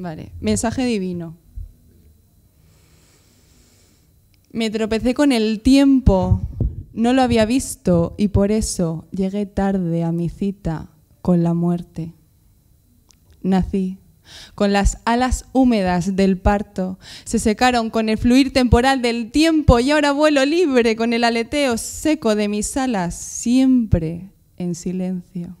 Vale, mensaje divino. Me tropecé con el tiempo, no lo había visto y por eso llegué tarde a mi cita con la muerte. Nací con las alas húmedas del parto, se secaron con el fluir temporal del tiempo y ahora vuelo libre con el aleteo seco de mis alas, siempre en silencio.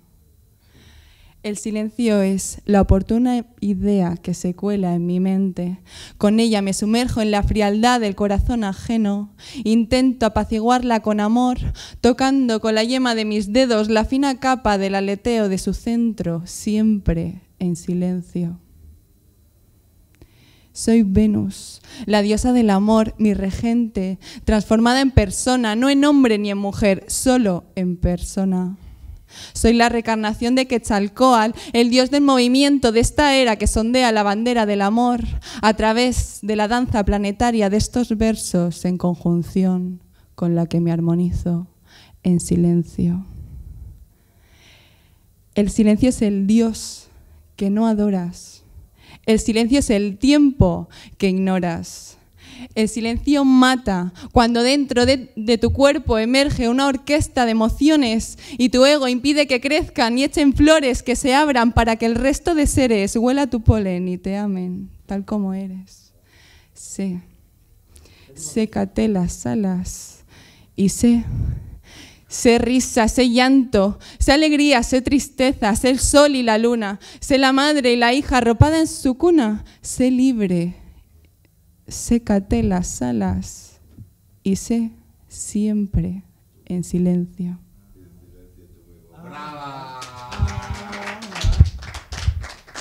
El silencio es la oportuna idea que se cuela en mi mente. Con ella me sumerjo en la frialdad del corazón ajeno. Intento apaciguarla con amor, tocando con la yema de mis dedos la fina capa del aleteo de su centro, siempre en silencio. Soy Venus, la diosa del amor, mi regente, transformada en persona, no en hombre ni en mujer, solo en persona. Soy la recarnación de Quetzalcoatl, el dios del movimiento de esta era que sondea la bandera del amor a través de la danza planetaria de estos versos en conjunción con la que me armonizo en silencio. El silencio es el dios que no adoras. El silencio es el tiempo que ignoras. El silencio mata. Cuando dentro de, tu cuerpo emerge una orquesta de emociones y tu ego impide que crezcan y echen flores que se abran para que el resto de seres huela tu polen y te amen tal como eres. Sé, sécate las alas y sé sé risa, sé llanto, sé alegría, sé tristeza, sé el sol y la luna, sé la madre y la hija arropada en su cuna, sé libre, sécate las alas y sé siempre en silencio. ¡Brava!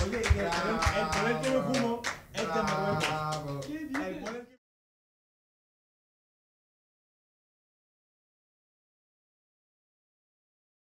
Oye, el, el, el, el, el, el, el,